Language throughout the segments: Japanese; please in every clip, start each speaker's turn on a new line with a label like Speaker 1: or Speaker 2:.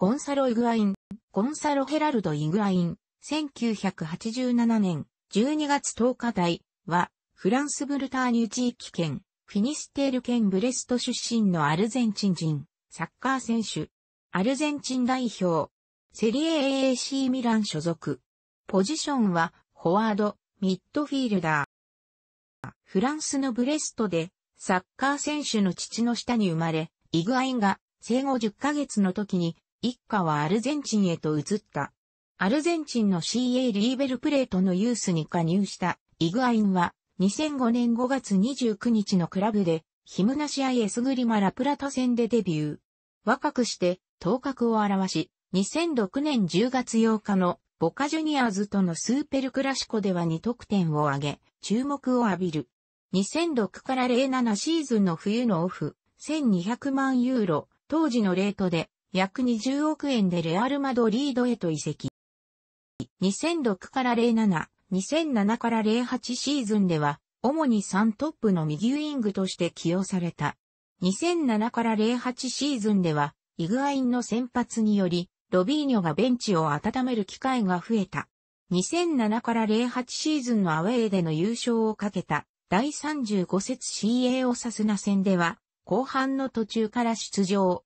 Speaker 1: ゴンサロ・イグアイン、ゴンサロ・ヘラルド・イグアイン、1987年12月10日台は、フランスブルターニュ地域圏、フィニステール県ブレスト出身のアルゼンチン人、サッカー選手、アルゼンチン代表、セリエ AAC ミラン所属。ポジションは、フォワード、ミッドフィールダー。フランスのブレストで、サッカー選手の父の下に生まれ、イグアインが生後10ヶ月の時に一家はアルゼンチンへと移った。アルゼンチンの CA リーベルプレートのユースに加入したイグアインは2005年5月29日のクラブでヒムナシア・エスグリマ・ラプラタ戦でデビュー。若くして頭角を表し、2006年10月8日のボカジュニアーズとのスーペルクラシコでは2得点を挙げ、注目を浴びる。2006から07シーズンの冬のオフ、1200万ユーロ、当時のレートで約20億円でレアル・マドリードへと移籍。2006から07、2007から08シーズンでは、主に3トップの右ウィングとして起用された。2007から08シーズンでは、イグアインの先発により、ロビーニョがベンチを温める機会が増えた。2007から08シーズンのアウェーでの優勝をかけた第35節 CA オサスナ戦では後半の途中から出場。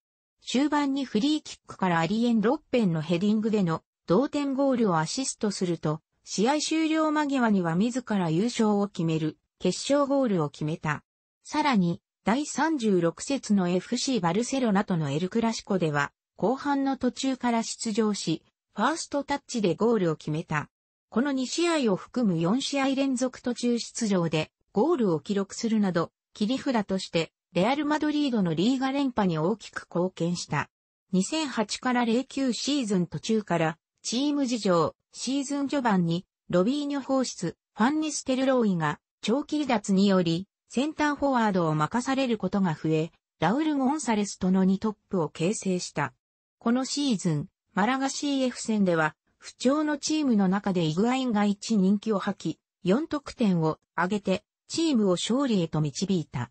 Speaker 1: 終盤にフリーキックからアリエン・ロッペンのヘディングでの同点ゴールをアシストすると、試合終了間際には自ら優勝を決める決勝ゴールを決めた。さらに、第36節の FC バルセロナとのエルクラシコでは、後半の途中から出場し、ファーストタッチでゴールを決めた。この2試合を含む4試合連続途中出場で、ゴールを記録するなど、切り札として、レアル・マドリードのリーガ連覇に大きく貢献した。2008から09シーズン途中から、チーム事情、シーズン序盤に、ロビーニョ放出、ファンニステルローイが、長期離脱により、センターフォワードを任されることが増え、ラウル・ゴンサレスとの2トップを形成した。このシーズン、マラガ CF 戦では、不調のチームの中でイグアインが1人気を吐き、4得点を挙げて、チームを勝利へと導いた。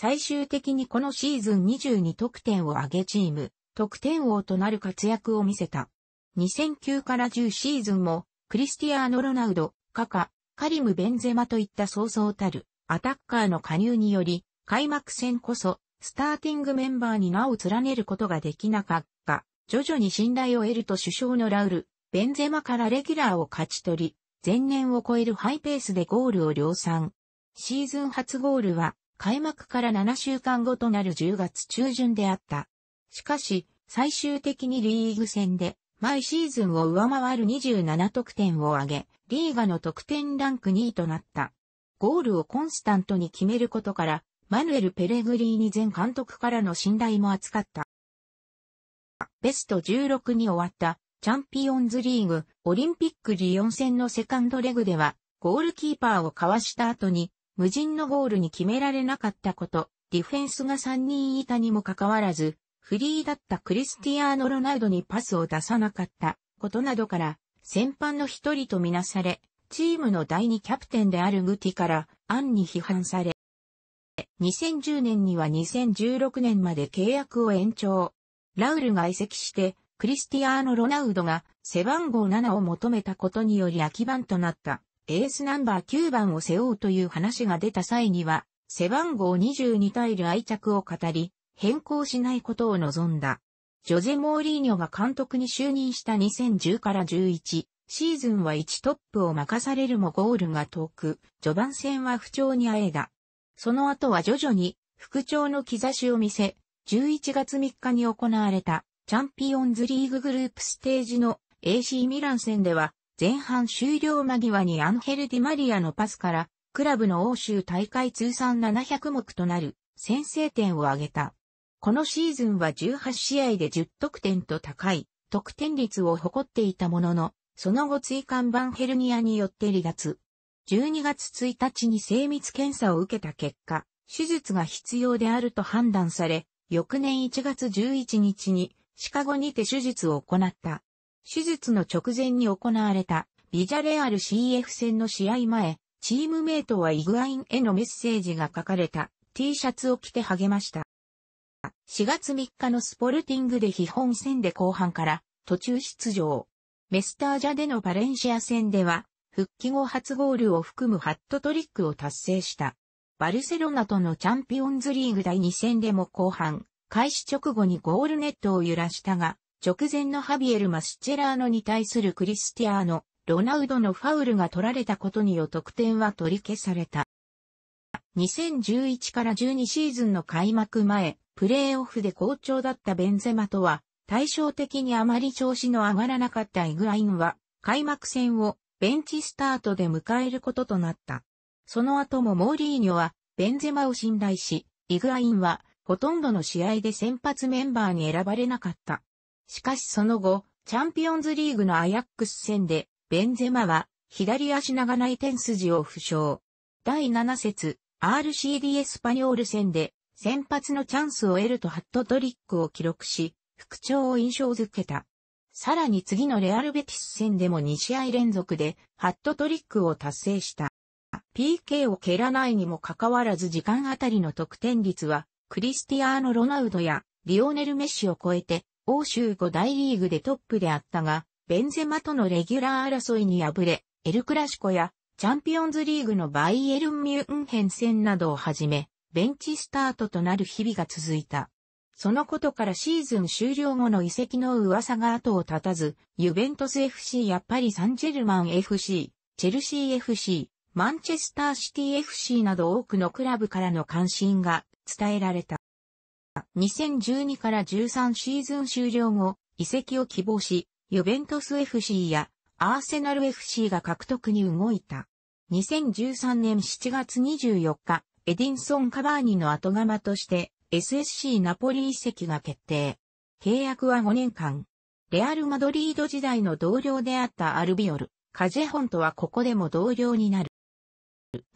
Speaker 1: 最終的にこのシーズン22得点を上げチーム、得点王となる活躍を見せた。2009から10シーズンも、クリスティアーノ・ロナウド、カカ、カリム・ベンゼマといったそうたる、アタッカーの加入により、開幕戦こそ、スターティングメンバーに名を連ねることができなかった。徐々に信頼を得ると首相のラウル、ベンゼマからレギュラーを勝ち取り、前年を超えるハイペースでゴールを量産。シーズン初ゴールは、開幕から7週間後となる10月中旬であった。しかし、最終的にリーグ戦で、毎シーズンを上回る27得点を挙げ、リーガの得点ランク2位となった。ゴールをコンスタントに決めることから、マヌエル・ペレグリーニ前監督からの信頼も扱った。ベスト16に終わったチャンピオンズリーグオリンピックリオン戦のセカンドレグではゴールキーパーをかわした後に無人のゴールに決められなかったこと、ディフェンスが3人いたにもかかわらず、フリーだったクリスティアーノ・ロナウドにパスを出さなかったことなどから、先般の一人とみなされ、チームの第二キャプテンであるグティから、アンに批判され、2010年には2016年まで契約を延長。ラウルが移籍して、クリスティアーノ・ロナウドが背番号7を求めたことにより空き番となった。エースナンバー9番を背負うという話が出た際には、背番号22対ル愛着を語り、変更しないことを望んだ。ジョゼ・モーリーニョが監督に就任した2010から11、シーズンは1トップを任されるもゴールが遠く、序盤戦は不調にあえだ。その後は徐々に復調の兆しを見せ、11月3日に行われたチャンピオンズリーググループステージの AC ミラン戦では前半終了間際にアンヘル・ディマリアのパスから、クラブの欧州大会通算700目となる先制点を挙げた。このシーズンは18試合で10得点と高い得点率を誇っていたものの、その後椎間板ヘルニアによって離脱。12月1日に精密検査を受けた結果、手術が必要であると判断され、翌年1月11日にシカゴにて手術を行った。手術の直前に行われたビジャレアル CF 戦の試合前、チームメイトはイグアインへのメッセージが書かれた T シャツを着て励ました。4月3日のスポルティングで基本戦で後半から途中出場。メスタージャでのバレンシア戦では、復帰後初ゴールを含むハットトリックを達成した。バルセロナとのチャンピオンズリーグ第2戦でも後半、開始直後にゴールネットを揺らしたが、直前のハビエル・マスチェラーノに対するクリスティアーノ、ロナウドのファウルが取られたことによ得点は取り消された。2011から12シーズンの開幕前、プレーオフで好調だったベンゼマとは、対照的にあまり調子の上がらなかったイグラインは、開幕戦をベンチスタートで迎えることとなった。その後もモーリーニョは、ベンゼマを信頼し、イグアインは、ほとんどの試合で先発メンバーに選ばれなかった。しかしその後、チャンピオンズリーグのアヤックス戦で、ベンゼマは、左足長内転筋を負傷。第7節、RCD エスパニョール戦で、先発のチャンスを得るとハットトリックを記録し、復調を印象づけた。さらに次のレアルベティス戦でも2試合連続で、ハットトリックを達成した。PK を蹴らないにもかかわらず時間あたりの得点率は、クリスティアーノ・ロナウドやリオネル・メッシを超えて欧州5大リーグでトップであったが、ベンゼマとのレギュラー争いに敗れ、エルクラシコやチャンピオンズリーグのバイエルン・ミュンヘン戦などをはじめ、ベンチスタートとなる日々が続いた。そのことからシーズン終了後の移籍の噂が後を絶たず、ユベントス FC やパリ・サンジェルマン FC、チェルシー FC、マンチェスターシティ FC など多くのクラブからの関心が伝えられた。2012から13シーズン終了後、移籍を希望し、ユベントス FC やアーセナル FC が獲得に動いた。2013年7月24日、エディンソン・カバーニの後釜として SSC ナポリ移籍が決定。契約は5年間。レアル・マドリード時代の同僚であったアルビオル、カジェホンとはここでも同僚になる。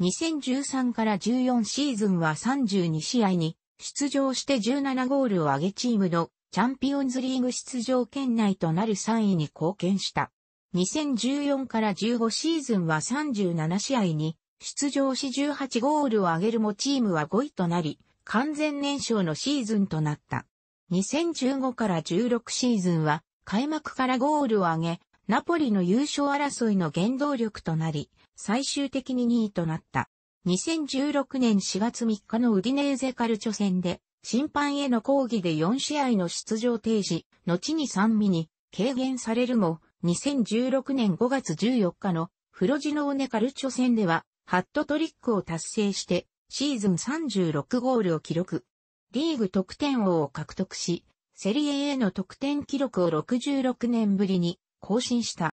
Speaker 1: 2013から14シーズンは32試合に出場して17ゴールを挙げチームのチャンピオンズリーグ出場圏内となる3位に貢献した。2014から15シーズンは37試合に出場し18ゴールを挙げるもチームは5位となり、完全燃焼のシーズンとなった。2015から16シーズンは開幕からゴールを挙げ、ナポリの優勝争いの原動力となり、最終的に2位となった。2016年4月3日のウディネーゼカルチョ戦で、審判への抗議で4試合の出場停止、後に3ミに軽減されるも、2016年5月14日のフロジノーネカルチョ戦では、ハットトリックを達成して、シーズン36ゴールを記録。リーグ得点王を獲得し、セリエへの得点記録を66年ぶりに更新した。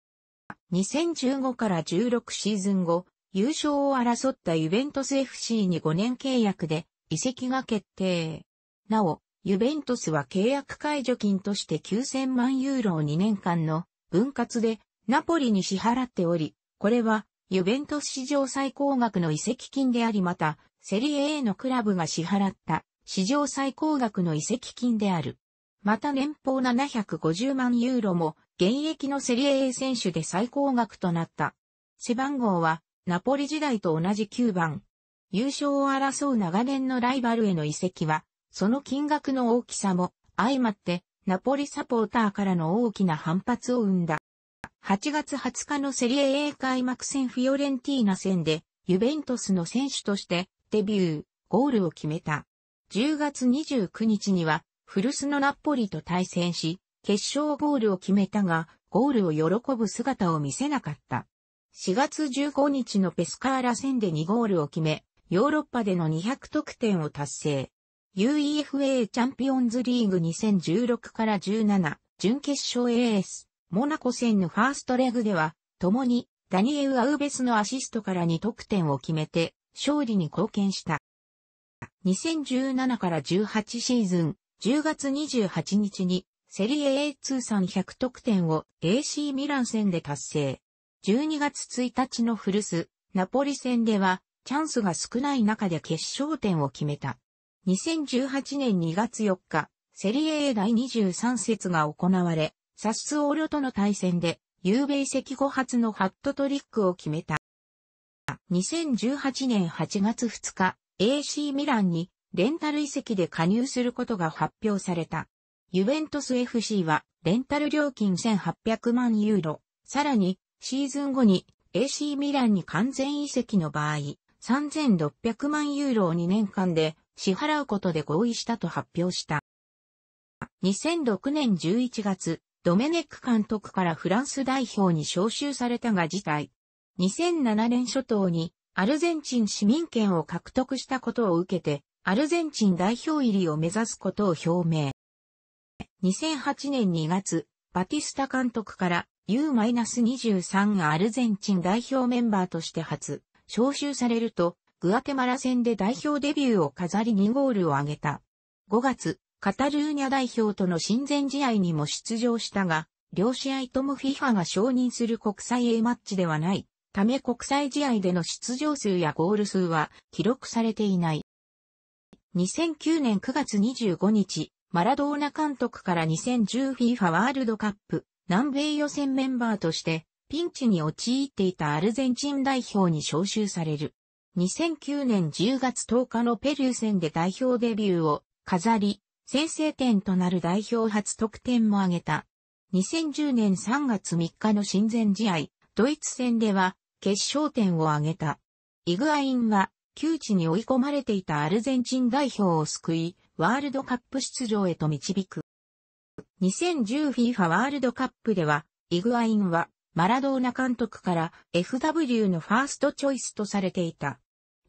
Speaker 1: 2015から16シーズン後、優勝を争ったユベントス FC に5年契約で移籍が決定。なお、ユベントスは契約解除金として9000万ユーロを2年間の分割でナポリに支払っており、これはユベントス史上最高額の移籍金でありまた、セリエ A のクラブが支払った史上最高額の移籍金である。また年俸750万ユーロも現役のセリエ A 選手で最高額となった。背番号はナポリ時代と同じ9番。優勝を争う長年のライバルへの移籍は、その金額の大きさも相まって、ナポリサポーターからの大きな反発を生んだ。8月20日のセリエ A 開幕戦フィオレンティーナ戦で、ユベントスの選手としてデビュー、ゴールを決めた。10月29日には、古巣のナポリと対戦し、決勝ゴールを決めたが、ゴールを喜ぶ姿を見せなかった。4月15日のペスカーラ戦で2ゴールを決め、ヨーロッパでの200得点を達成。UEFA チャンピオンズリーグ2016から17、準決勝 AS、モナコ戦のファーストレグでは、共にダニエル・アウベスのアシストから2得点を決めて、勝利に貢献した。2017から18シーズン、10月28日に、セリエ A 通算100得点を AC ミラン戦で達成。12月1日の古巣、ナポリ戦では、チャンスが少ない中で決勝点を決めた。2018年2月4日、セリエ A 第23節が行われ、サッスオーロとの対戦で、ユーベイ席後発のハットトリックを決めた。2018年8月2日、AC ミランにレンタル遺跡で加入することが発表された。ユベントス FC はレンタル料金1800万ユーロ、さらにシーズン後に AC ミランに完全移籍の場合、3600万ユーロを2年間で支払うことで合意したと発表した。2006年11月、ドメネック監督からフランス代表に招集されたが辞退。2007年初頭にアルゼンチン市民権を獲得したことを受けて、アルゼンチン代表入りを目指すことを表明。2008年2月、バティスタ監督から U-23 アルゼンチン代表メンバーとして初、招集されると、グアテマラ戦で代表デビューを飾り2ゴールを挙げた。5月、カタルーニャ代表との親善試合にも出場したが、両試合とも FIFA が承認する国際 A マッチではない、ため国際試合での出場数やゴール数は記録されていない。2009年9月25日、マラドーナ監督から 2010FIFA ワールドカップ南米予選メンバーとしてピンチに陥っていたアルゼンチン代表に招集される。2009年10月10日のペルー戦で代表デビューを飾り、先制点となる代表初得点も挙げた。2010年3月3日の親善試合、ドイツ戦では決勝点を挙げた。イグアインは窮地に追い込まれていたアルゼンチン代表を救い、ワールドカップ出場へと導く。2010FIFA ワールドカップでは、イグアインはマラドーナ監督から FW のファーストチョイスとされていた。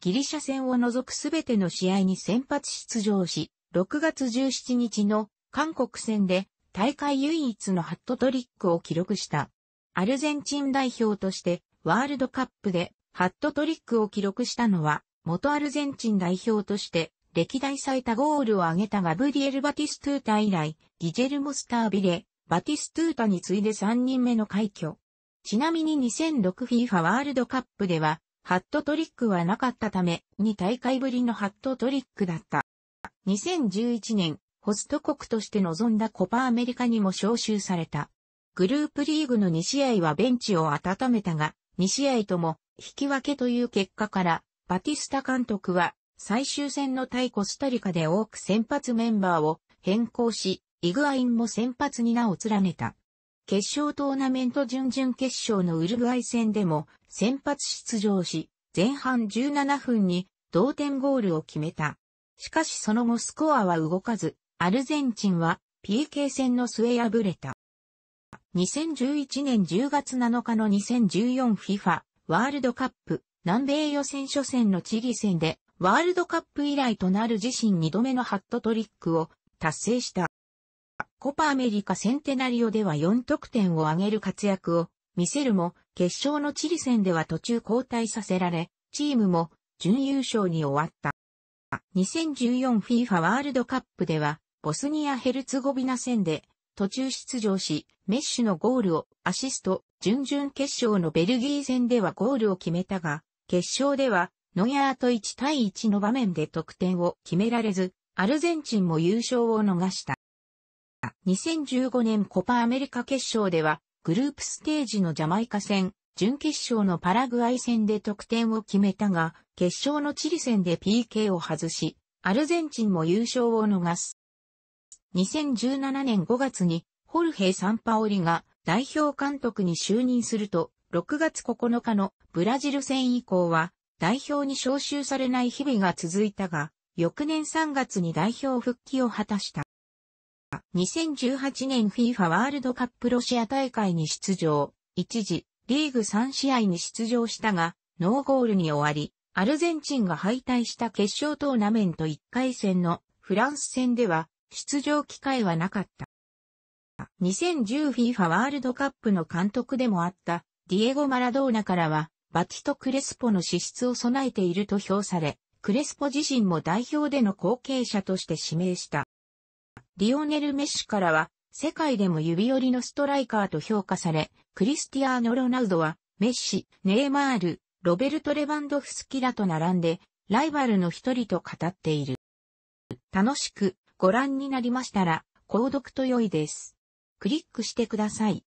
Speaker 1: ギリシャ戦を除くすべての試合に先発出場し、6月17日の韓国戦で大会唯一のハットトリックを記録した。アルゼンチン代表としてワールドカップでハットトリックを記録したのは元アルゼンチン代表として歴代最多ゴールを挙げたガブリエル・バティストゥータ以来、ギジェルモ・スタービレ、バティストゥータに次いで3人目の快挙。ちなみに 2006FIFA ワールドカップでは、ハットトリックはなかったため、2大会ぶりのハットトリックだった。2011年、ホスト国として臨んだコパアメリカにも招集された。グループリーグの2試合はベンチを温めたが、2試合とも引き分けという結果から、バティスタ監督は最終戦の対コスタリカで多く先発メンバーを変更し、イグアインも先発に名を連ねた。決勝トーナメント準々決勝のウルグアイ戦でも先発出場し、前半17分に同点ゴールを決めた。しかしその後スコアは動かず、アルゼンチンは PK 戦の末敗れた。2011年10月7日の 2014FIFA ワールドカップ南米予選初戦のチリ戦でワールドカップ以来となる自身2度目のハットトリックを達成した。コパアメリカセンテナリオでは4得点を挙げる活躍を見せるも、決勝のチリ戦では途中交代させられ、チームも準優勝に終わった。2014FIFA ワールドカップでは、ボスニア・ヘルツゴビナ戦で途中出場し、メッシュのゴールをアシスト、準々決勝のベルギー戦ではゴールを決めたが、決勝ではノイアーと1対1の場面で得点を決められず、アルゼンチンも優勝を逃した。2015年コパアメリカ決勝では、グループステージのジャマイカ戦、準決勝のパラグアイ戦で得点を決めたが、決勝のチリ戦で PK を外し、アルゼンチンも優勝を逃す。2017年5月に、ホルヘイ・サンパオリが代表監督に就任すると、6月9日のブラジル戦以降は、代表に招集されない日々が続いたが、翌年3月に代表復帰を果たした。2018年 FIFA ワールドカップロシア大会に出場、一時、リーグ3試合に出場したが、ノーゴールに終わり、アルゼンチンが敗退した決勝トーナメント1回戦のフランス戦では出場機会はなかった。2010FIFA ワールドカップの監督でもあったディエゴ・マラドーナからはバティとクレスポの資質を備えていると評され、クレスポ自身も代表での後継者として指名した。リオネル・メッシュからは、世界でも指折りのストライカーと評価され、クリスティアーノ・ロナウドは、メッシ、ネイマール、ロベルト・レバンドフスキラと並んで、ライバルの一人と語っている。楽しくご覧になりましたら、購読と良いです。クリックしてください。